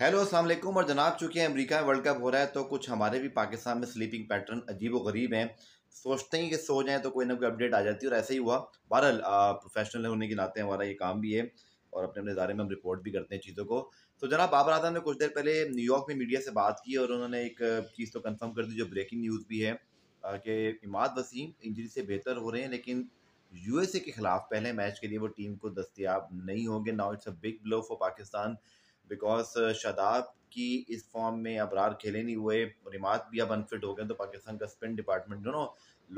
hello Aslam और जनाब चूँकि अमेरिका में वर्ल्ड कप हो रहा है तो कुछ हमारे भी पाकिस्तान में स्लीपिंग पैटर्न अजीब व गरीब हैं सोचते हैं कि सो जाएँ तो कोई ना कोई अपडेट आ जाती है और ऐसे ही हुआ बहरहाल प्रोफेशनल होने के नाते हमारा ये काम भी है और अपने अपने इदारे में हम रिपोर्ट भी करते हैं चीज़ों को तो जनाब बाबर आजम ने कुछ देर पहले न्यूयॉर्क में मीडिया से बात की और उन्होंने एक चीज़ तो कन्फर्म कर दी जो ब्रेकिंग न्यूज़ भी है कि इमाद वसीम इंजरी से बेहतर हो रहे हैं लेकिन यूएसए के खिलाफ पहले मैच के लिए वो टीम को दस्तियाब नहीं होंगे now it's a big blow for Pakistan because Shadab की इस फॉर्म में अबरार खेले नहीं हुए रिमात भी अब अनफिट हो गए तो पाकिस्तान का spin department you know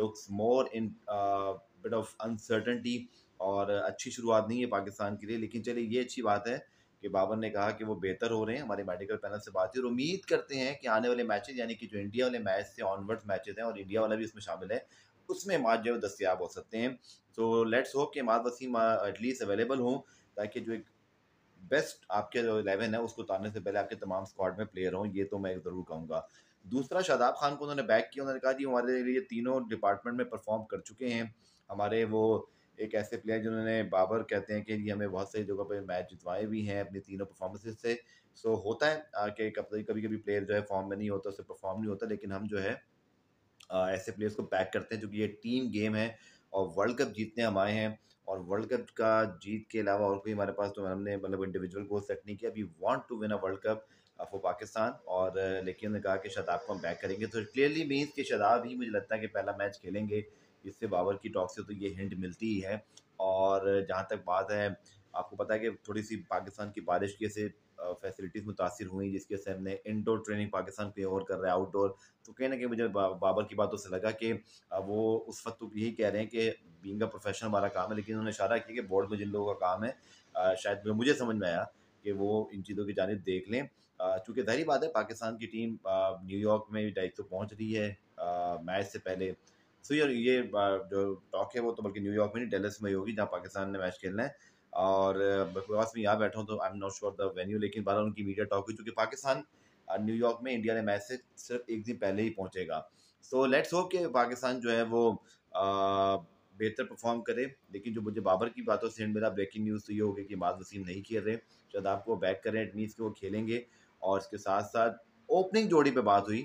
looks more in bit of uncertainty और अच्छी शुरुआत नहीं है पाकिस्तान के लिए लेकिन चलिए ये अच्छी बात है कि बाबर ने कहा कि वो बेहतर हो रहे हैं हमारे मेडिकल पैनल से बात हुई और उम्मीद करते हैं कि आने वाले मैचेज यानी कि जो इंडिया वाले मैच से ऑनवर्ड्स मैचेज हैं और इंडिया वाला भी इसमें शामिल है उसमें माज जो है दस्तियाब हो सकते हैं तो लेट्स होप कि माज वसीम एटलीस्ट अवेलेबल हों ताकि जो एक बेस्ट आपके जो इलेवन है उसको उतारने से पहले आपके तमाम स्क्वाड में प्लेयर हों ये तो मैं ज़रूर कहूँगा दूसरा शादाब खान को उन्होंने बैक किया उन्होंने कहा जी हमारे लिए तीनों डिपार्टमेंट में परफॉर्म कर चुके हैं हमारे वो एक ऐसे प्लेयर जिन्होंने बाबर कहते हैं कि जी हमें बहुत सारी जगह पर मैच जितवाए भी हैं अपनी तीनों परफॉर्मेंसेज से सो होता है कि कभी कभी कभी प्लेयर जो है फॉर्म में नहीं होता उससे परफॉर्म नहीं होता लेकिन हम जो है ऐसे प्लेयर्स को बैक करते हैं जो ये टीम गेम है और वर्ल्ड कप जीतने हम आए हैं और वर्ल्ड कप का जीत के अलावा और कोई हमारे पास तो हमने मतलब इंडिविजुअल गोल सेट नहीं किया we want to win a world cup for Pakistan और uh, लेकिन उन्होंने कहा कि शदाब को हम बैक करेंगे तो क्लियरली मीन्स कि शदाब ही मुझे लगता है कि पहला मैच खेलेंगे इससे बाबर की टॉक से तो ये हिंट मिलती ही है और जहाँ तक बात है आपको पता है कि थोड़ी सी पाकिस्तान की बारिश की से फैसिलिटीज़ मुतासर हुई जिसकी वजह से हमने इनडोर ट्रेनिंग पाकिस्तान पे और कर रहा है आउटडोर तो कहीं ना कहीं मुझे बाबर की बातों से लगा कि वो उस वक्त तो यही कह रहे हैं कि बींग प्रोफेशनल वाला काम है लेकिन उन्होंने इशारा किया कि बोर्ड में जिन लोगों का काम है शायद मुझे समझ में आया कि वो इन चीज़ों की जानब देख लें चूँकि जहरी बात है पाकिस्तान की टीम न्यूयॉर्क में टाइप तो पहुँच रही है मैच से पहले सो ये ये जो टॉक है वो तो बल्कि न्यूयॉर्क में नहीं डेलस में ही होगी जहाँ पाकिस्तान ने मैच खेलना है और बकवास में यहाँ बैठा हूँ तो I am not sure the venue लेकिन बारह उनकी मीडिया टॉक हुई चूँकि पाकिस्तान न्यूयॉर्क में इंडिया ने मैच से सिर्फ एक दिन पहले ही पहुँचेगा सो लेट्स होप कि पाकिस्तान जो है वो बेहतर परफॉर्म करे लेकिन जो मुझे बाबर की बातों से मेरा ब्रेकिंग न्यूज़ तो ये होगी कि माज वसीम नहीं खेल रहे शायद आपको बैक करें इट मीन्स कि वो खेलेंगे और इसके साथ साथ ओपनिंग जोड़ी पे बात हुई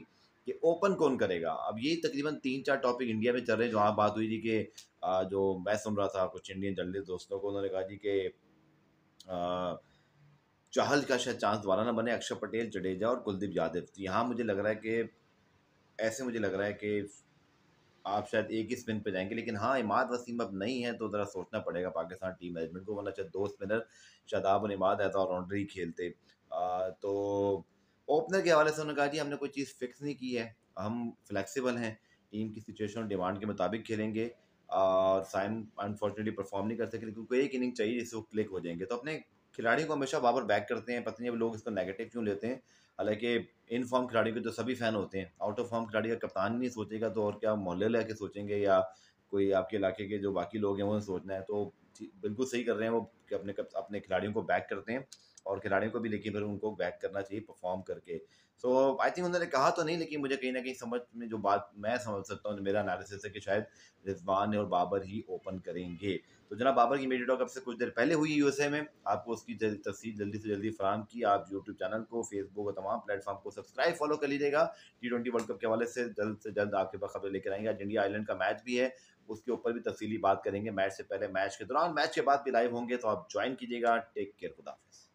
कि ओपन कौन करेगा अब ये तकरीबन तीन चार टॉपिक इंडिया में चल रहे हैं जहाँ बात हुई थी कि जो मैं सुन रहा था कुछ इंडियन जर्नलिस्ट दोस्तों को उन्होंने कहा जी कि चहल का शायद चांस दोबारा ना बने अक्षर पटेल जडेजा और कुलदीप यादव तो यहाँ मुझे लग रहा है कि ऐसे मुझे लग रहा है कि आप शायद एक ही स्पिन पे जाएंगे लेकिन हाँ इमाद वसीम अब नहीं है तो ज़रा सोचना पड़ेगा पाकिस्तान टीम मैनेजमेंट को वरना शायद दो स्पिनर शादाब और इमाद ऐसा ऑलराउंडर खेलते आ, तो ओपनर के हवाले से उन्होंने कहा जी हमने कोई चीज़ फिक्स नहीं की है हम फ्लैक्सीबल हैं टीम की सिचुएशन और डिमांड के मुताबिक खेलेंगे साइन अनफॉर्चुनेटली परफॉर्म नहीं कर सके क्योंकि एक इनिंग चाहिए जिससे वो क्लिक हो जाएंगे तो अपने खिलाड़ी को हमेशा बाबर बैक करते हैं पता नहीं अब लोग इसको नेगेटिव क्यों लेते हैं हालांकि इन फॉर्म खिलाड़ियों के तो सभी फैन होते हैं आउट ऑफ फॉर्म खिलाड़ी का कप्तान नहीं सोचेगा तो और क्या मोहल्ले ला के सोचेंगे या कोई आपके इलाके के जो बाकी लोग हैं वो सोचना है तो बिल्कुल सही कर रहे हैं वो अपने अपने खिलाड़ियों को बैक करते हैं और खिलाड़ियों को भी लेकिन फिर उनको बैक करना चाहिए परफॉर्म करके सो आई थिंक उन्होंने कहा तो नहीं लेकिन मुझे कहीं ना कहीं समझ में जो बात मैं समझ सकता हूँ मेरा एनालिसिस है कि शायद रिजवान और बाबर ही ओपन करेंगे तो जना बाबर की मीडिया अब से कुछ देर पहले हुई यूएसए में आपको उसकी तस्वीर जल्दी से जल्दी फराम की आप यूट्यूब चैनल को फेसबुक और तमाम प्लेटफॉर्म को सब्सक्राइब फॉलो कर लीजिएगा टी ट्वेंटी वर्ल्ड कप के हवाले से जल्द से जल्द आपके पास खबरें लेकर आएंगे आज इंडिया का मैच भी है उसके ऊपर भी तफसीली बात करेंगे मैच से पहले मैच के दौरान मैच के बाद भी लाइव होंगे तो आप ज्वाइन कीजिएगा टेक केयर खुदाफिज़